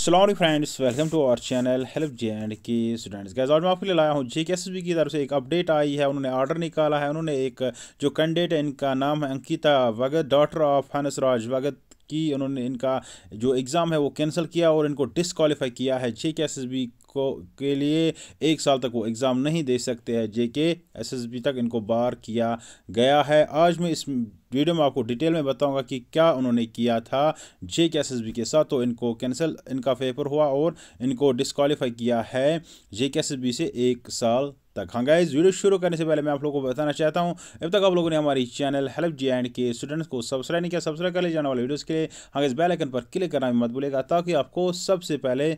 Aslam friends welcome to our channel help J and K students guys आज मैं आपके लिए लाया हूँ जे के एस की तरफ से एक अपडेट आई है उन्होंने ऑर्डर निकाला है उन्होंने एक जो कैंडिडेट है इनका नाम है अंकिता भगत डॉटर ऑफ हनसराज भगत की उन्होंने इनका जो एग्ज़ाम है वो कैंसिल किया और इनको डिसकॉलीफाई किया है J K S S B को के लिए एक साल तक वो एग्ज़ाम नहीं दे सकते हैं जेके एसएसबी तक इनको बार किया गया है आज मैं इस वीडियो में आपको डिटेल में बताऊंगा कि क्या उन्होंने किया था जे के एस एस बी के साथ तो इनको कैंसिल इनका पेपर हुआ और इनको डिसक्वालीफाई किया है J K S S B से एक साल तक हाँ गाइज वीडियो शुरू करने से पहले मैं आप लोगों को बताना चाहता हूँ अब तक आप लोगों ने हमारी channel help J and K students को सब्सक्राइब नहीं किया सब्सक्राइब कर ले जाने वाले वीडियोज़ के लिए हाँ गाइज आइकन पर क्लिक करना भी मत भूलेगा ताकि आपको सबसे पहले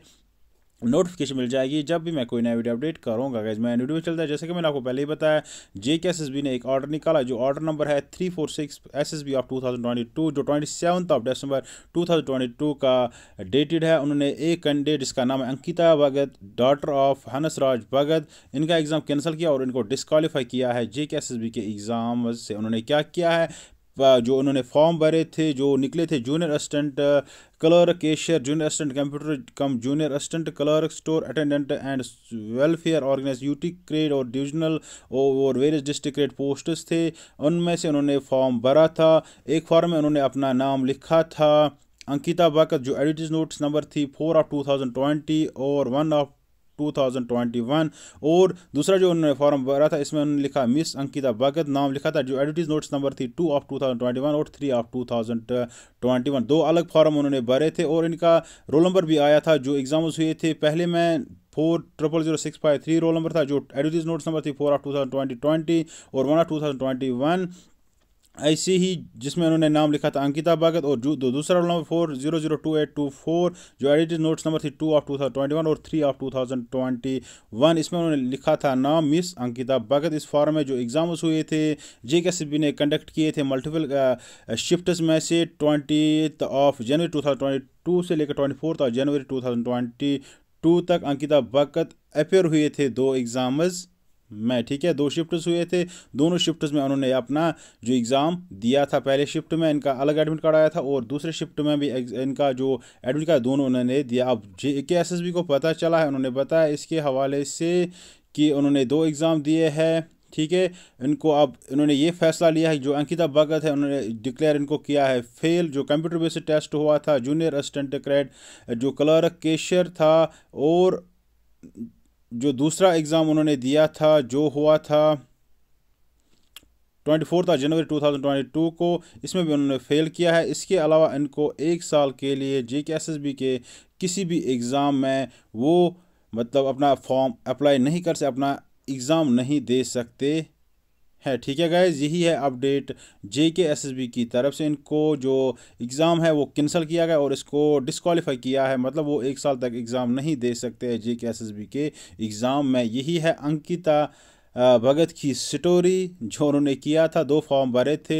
नोटिफिकेशन मिल जाएगी जब भी मैं कोई नया वीडियो अपडेट करूँगा गैज मैं वीडियो चलता है जैसे कि मैंने आपको पहले ही बताया जे के एस एस बी ने एक ऑर्डर निकाला जो ऑर्डर नंबर है three four six S S B of two thousand twenty two जो twenty seventh of December two thousand twenty two का डेटेड है उन्होंने एक कैंडिडेट जिसका नाम है अंकिता भगत डॉटर ऑफ हनसराज भगत इनका एग्ज़ाम कैंसिल किया और इनको डिस्कालीफाई किया है J K S S B के एग्ज़ाम से उन्होंने क्या किया है जो उन्होंने फॉर्म भरे थे जो निकले थे junior assistant clerk cashier junior assistant computer cum junior assistant clerk store attendant and welfare organise UT क्रेड और डिविजनल और वेरियस डिस्ट्रिक्ट क्रेड पोस्ट्स थे उनमें से उन्होंने फॉर्म भरा था एक फॉर्म में उन्होंने अपना नाम लिखा था अंकिता भगत जो एडिटिज नोट्स नंबर थी four of two thousand twenty और वन ऑफ 2021 और दूसरा जो उन्होंने फॉर्म भरा था इसमें उन्होंने लिखा मिस अंकिता भगत नाम लिखा था जो एडवर्टीज नोट्स नंबर थी टू ऑफ 2021 और थ्री ऑफ 2021 दो अलग फॉर्म उन्होंने भरे थे और इनका रोल नंबर भी आया था जो एग्जाम्स हुए थे पहले मैं four triple zero six five three roll number था जो एडवर्टीज नोट्स नंबर थी four of two thousand twenty twenty और one of two thousand twenty one ऐसे ही जिसमें उन्होंने नाम लिखा था अंकिता भगत और जो दूसरा roll number four zero zero two eight two four जो एडिटेड नोट्स नंबर थी two of two thousand twenty one और three of two thousand twenty one इसमें उन्होंने लिखा था नाम मिस अंकिता भगत इस फॉर्म में जो एग्जाम्स हुए थे जे के ने कंडक्ट किए थे मल्टीपल शिफ्ट uh, में से twenty of January two thousand twenty two से लेकर twenty fourth of January two thousand twenty two तक अंकिता भगत अपेयर हुए थे दो एग्जाम्स मैं ठीक है दो शिफ्ट हुए थे दोनों शिफ्ट में उन्होंने अपना जो एग्ज़ाम दिया था पहले शिफ्ट में इनका अलग एडमिट कार्ड आया था और दूसरे शिफ्ट में भी इनका जो एडमिट कार्ड दोनों उन्होंने दिया अब जे के एस एस बी को पता चला है उन्होंने बताया इसके हवाले से कि उन्होंने दो एग्ज़ाम दिए हैं ठीक है इनको अब इन्होंने ये फैसला लिया है जो अंकिता भगत है उन्होंने डिक्लेयर इनको किया है फेल जो कंप्यूटर बेस्ड टेस्ट हुआ था जूनियर असिस्टेंट क्रेड जो क्लर्क केशर था और जो दूसरा एग्ज़ाम उन्होंने दिया था जो हुआ था ट्वेंटी फोर्थ जनवरी 2022 को इसमें भी उन्होंने फ़ेल किया है इसके अलावा इनको एक साल के लिए जे के एस एस बी के किसी भी एग्ज़ाम में वो मतलब अपना फॉर्म अप्लाई नहीं कर सकते अपना एग्ज़ाम नहीं दे सकते है ठीक है गैज़ यही है अपडेट जे के एस एस बी की तरफ से इनको जो एग्ज़ाम है वो कैंसिल किया गया और इसको डिसकॉलीफाई किया है मतलब वो एक साल तक एग्ज़ाम नहीं दे सकते हैं J K S S B के एग्ज़ाम में यही है अंकिता भगत की स्टोरी जो उन्होंने किया था दो फॉर्म भरे थे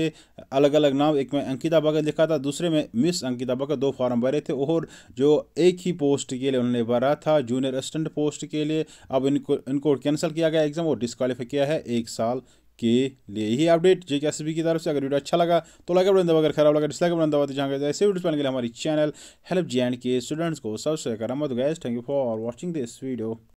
अलग अलग नाम एक में अंकिता भगत लिखा था दूसरे में मिस अंकिता भगत दो फॉर्म भरे थे और जो एक ही पोस्ट के लिए उन्होंने भरा था जूनियर असिस्टेंट पोस्ट के लिए अब इनको इनको कैंसिल किया गया एग्ज़ाम और डिसक्वालीफाई किया है एक साल के लिए यही अपडेट जे के की तरफ से अगर वीडियो अच्छा लगा तो लाइक बढ़ा दबा अगर खराब लगा डिसलाइक बटन दबा जहाँ गए ऐसे वीडियो पाने के लिए हमारी channel help J and K students को सब्सक्राइब करा मत guys thank you for watching this video